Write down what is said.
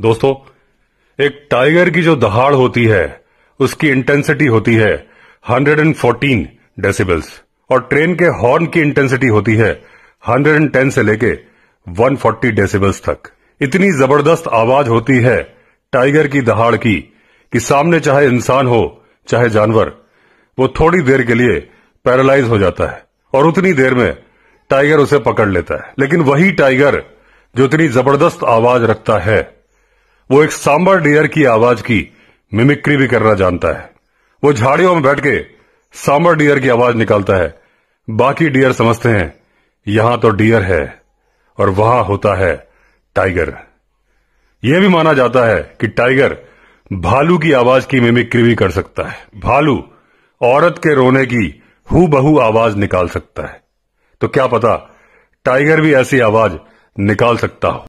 दोस्तों एक टाइगर की जो दहाड़ होती है उसकी इंटेंसिटी होती है 114 डेसिबल्स और ट्रेन के हॉर्न की इंटेंसिटी होती है 110 से लेके 140 डेसिबल्स तक इतनी जबरदस्त आवाज होती है टाइगर की दहाड़ की कि सामने चाहे इंसान हो चाहे जानवर वो थोड़ी देर के लिए पैरालाइज हो जाता है और उतनी देर में टाइगर उसे पकड़ लेता है लेकिन वही टाइगर जो इतनी जबरदस्त आवाज रखता है वो एक सांबर डियर की आवाज की मिमिक्री भी करना जानता है वो झाड़ियों में बैठ के सांबर डियर की आवाज निकालता है बाकी डियर समझते हैं यहां तो डियर है और वहां होता है टाइगर यह भी माना जाता है कि टाइगर भालू की आवाज की मिमिक्री भी कर सकता है भालू औरत के रोने की हु बहु आवाज निकाल सकता है तो क्या पता टाइगर भी ऐसी आवाज निकाल सकता हो